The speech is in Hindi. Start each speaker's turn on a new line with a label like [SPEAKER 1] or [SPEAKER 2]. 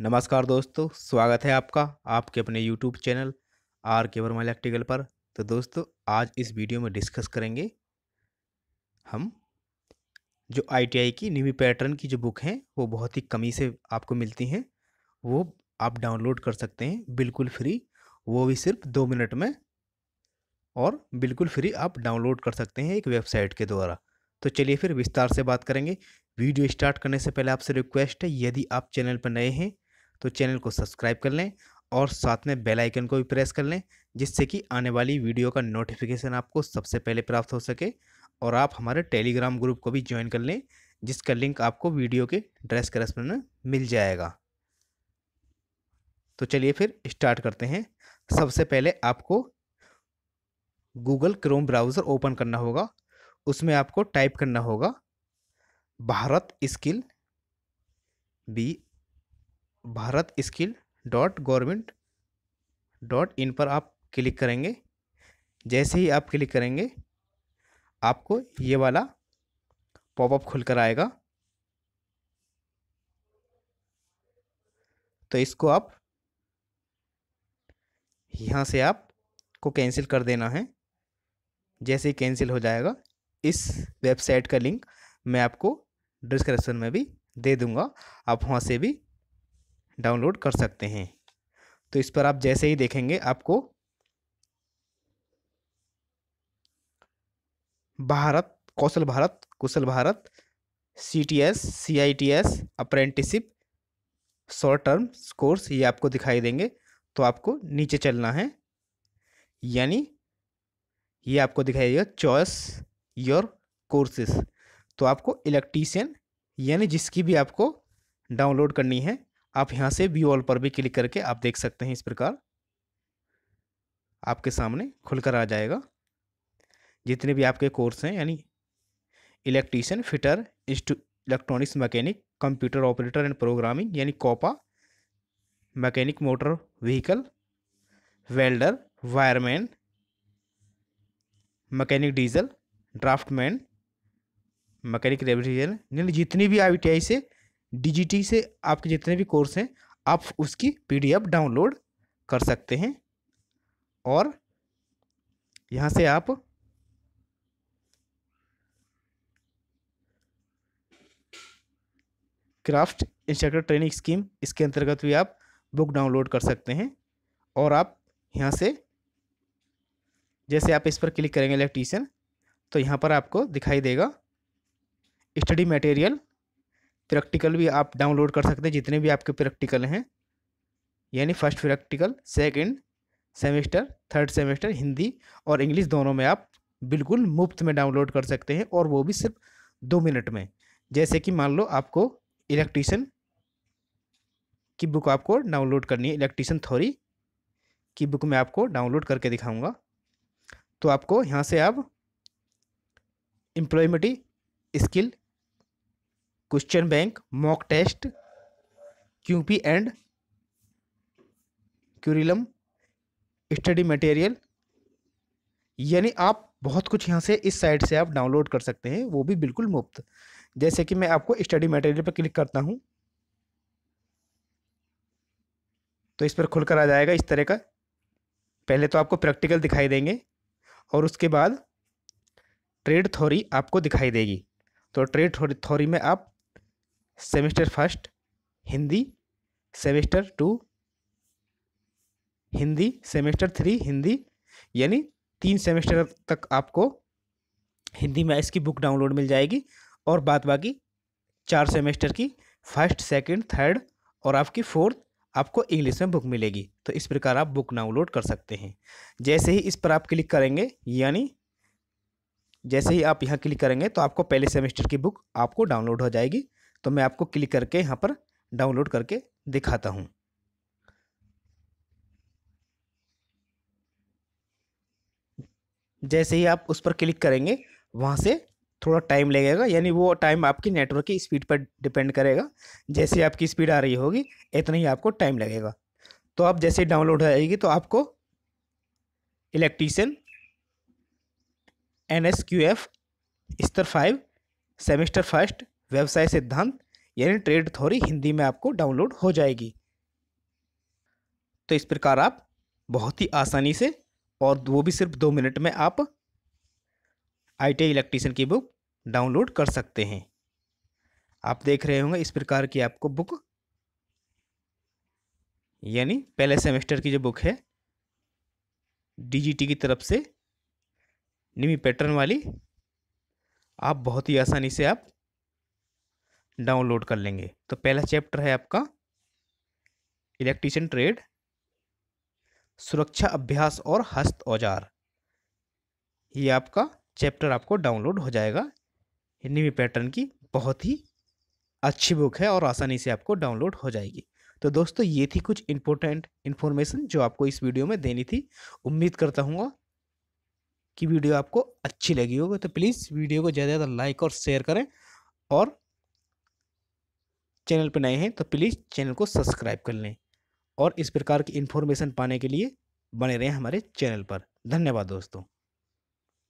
[SPEAKER 1] नमस्कार दोस्तों स्वागत है आपका आपके अपने यूट्यूब चैनल आर के वर्मा इलेक्ट्रिकल पर तो दोस्तों आज इस वीडियो में डिस्कस करेंगे हम जो आईटीआई की निवी पैटर्न की जो बुक हैं वो बहुत ही कमी से आपको मिलती हैं वो आप डाउनलोड कर सकते हैं बिल्कुल फ्री वो भी सिर्फ दो मिनट में और बिल्कुल फ्री आप डाउनलोड कर सकते हैं एक वेबसाइट के द्वारा तो चलिए फिर विस्तार से बात करेंगे वीडियो स्टार्ट करने से पहले आपसे रिक्वेस्ट है यदि आप चैनल पर नए हैं तो चैनल को सब्सक्राइब कर लें और साथ में बेल आइकन को भी प्रेस कर लें जिससे कि आने वाली वीडियो का नोटिफिकेशन आपको सबसे पहले प्राप्त हो सके और आप हमारे टेलीग्राम ग्रुप को भी ज्वाइन कर लें जिसका लिंक आपको वीडियो के ड्रेस करस्पेंड में मिल जाएगा तो चलिए फिर स्टार्ट करते हैं सबसे पहले आपको गूगल क्रोम ब्राउज़र ओपन करना होगा उसमें आपको टाइप करना होगा Bharat skill B Bharat skill dot government dot in पर आप क्लिक करेंगे जैसे ही आप क्लिक करेंगे आपको ये वाला पॉपअप खुलकर आएगा तो इसको आप यहाँ से आप को कैंसिल कर देना है जैसे ही कैंसिल हो जाएगा इस वेबसाइट का लिंक मैं आपको डिस्क्रिप्शन में भी दे दूँगा आप वहाँ से भी डाउनलोड कर सकते हैं तो इस पर आप जैसे ही देखेंगे आपको Bharat Kaushal Bharat Kushal Bharat C T S C I T S apprenticeship short term course ये आपको दिखाई देंगे तो आपको नीचे चलना है यानी ये आपको दिखाई देगा चॉइस योर कोर्सेस तो आपको इलेक्ट्रीशियन यानी जिसकी भी आपको डाउनलोड करनी है आप यहाँ से व्यू ऑल पर भी क्लिक करके आप देख सकते हैं इस प्रकार आपके सामने खुलकर आ जाएगा जितने भी आपके कोर्स हैं यानी electrician fitter electronics mechanic computer operator and programming यानी COPA mechanic motor vehicle welder wireman mechanic diesel draftsman mechanic refrigeration यानी जितनी भी आई से डीजीटी से आपके जितने भी कोर्स हैं आप उसकी पीडीएफ डाउनलोड कर सकते हैं और यहाँ से आप क्राफ्ट इंस्ट्रक्टर ट्रेनिंग स्कीम इसके अंतर्गत भी आप बुक डाउनलोड कर सकते हैं और आप यहाँ से जैसे आप इस पर क्लिक करेंगे इलेक्ट्रीशियन तो यहाँ पर आपको दिखाई देगा स्टडी मटेरियल प्रैक्टिकल भी आप डाउनलोड कर सकते हैं जितने भी आपके प्रैक्टिकल हैं यानी first practical second semester third semester Hindi और इंग्लिश दोनों में आप बिल्कुल मुफ्त में डाउनलोड कर सकते हैं और वो भी सिर्फ दो मिनट में जैसे कि मान लो आपको इलेक्ट्रीशन की बुक आपको डाउनलोड करनी है इलेक्ट्रीशन थोरी की बुक मैं आपको डाउनलोड करके दिखाऊँगा तो आपको यहाँ से आप employability skill question bank mock test QP and curriculum study material यानी आप बहुत कुछ यहाँ से इस साइट से आप डाउनलोड कर सकते हैं वो भी बिल्कुल मुफ्त जैसे कि मैं आपको स्टडी मटेरियल पर क्लिक करता हूँ तो इस पर खुलकर आ जाएगा इस तरह का पहले तो आपको प्रैक्टिकल दिखाई देंगे और उसके बाद ट्रेड थोरी आपको दिखाई देगी तो ट्रेड थोरी थोरी में आप semester first Hindi semester two Hindi semester three Hindi यानी तीन सेमेस्टर तक आपको हिंदी में इसकी बुक डाउनलोड मिल जाएगी और बाद बाकी चार सेमेस्टर की फर्स्ट सेकंड थर्ड और आपकी फोर्थ आपको इंग्लिश में बुक मिलेगी तो इस प्रकार आप बुक डाउनलोड कर सकते हैं जैसे ही इस पर आप क्लिक करेंगे यानी जैसे ही आप यहाँ क्लिक करेंगे तो आपको पहले सेमेस्टर की बुक आपको डाउनलोड हो जाएगी तो मैं आपको क्लिक करके यहाँ पर डाउनलोड करके दिखाता हूँ जैसे ही आप उस पर क्लिक करेंगे वहाँ से थोड़ा टाइम लगेगा यानी वो टाइम आपकी नेटवर्क की स्पीड पर डिपेंड करेगा जैसे आपकी स्पीड आ रही होगी इतना ही आपको टाइम लगेगा तो आप जैसे ही डाउनलोड हो जाएगी तो आपको electrician N S Q F स्तर फाइव सेमेस्टर फर्स्ट व्यवसाय सिद्धांत यानी ट्रेड थ्योरी हिंदी में आपको डाउनलोड हो जाएगी तो इस प्रकार आप बहुत ही आसानी से और वो भी सिर्फ दो मिनट में आप आई टी इलेक्ट्रीशियन की बुक डाउनलोड कर सकते हैं आप देख रहे होंगे इस प्रकार की आपको बुक यानी पहले सेमेस्टर की जो बुक है डीजीटी की तरफ से निमी पैटर्न वाली आप बहुत ही आसानी से आप डाउनलोड कर लेंगे तो पहला चैप्टर है आपका इलेक्ट्रीशियन ट्रेड सुरक्षा अभ्यास और हस्त औजार ये आपका चैप्टर आपको डाउनलोड हो जाएगा हिंदी में पैटर्न की बहुत ही अच्छी बुक है और आसानी से आपको डाउनलोड हो जाएगी तो दोस्तों ये थी कुछ इम्पोर्टेंट इन्फॉर्मेशन जो आपको इस वीडियो में देनी थी उम्मीद करता हूँ कि वीडियो आपको अच्छी लगी होगी तो प्लीज़ वीडियो को ज़्यादा ज़्यादा लाइक और शेयर करें और चैनल पर नए हैं तो प्लीज़ चैनल को सब्सक्राइब कर लें और इस प्रकार की इन्फॉर्मेशन पाने के लिए बने रहें हमारे चैनल पर धन्यवाद दोस्तों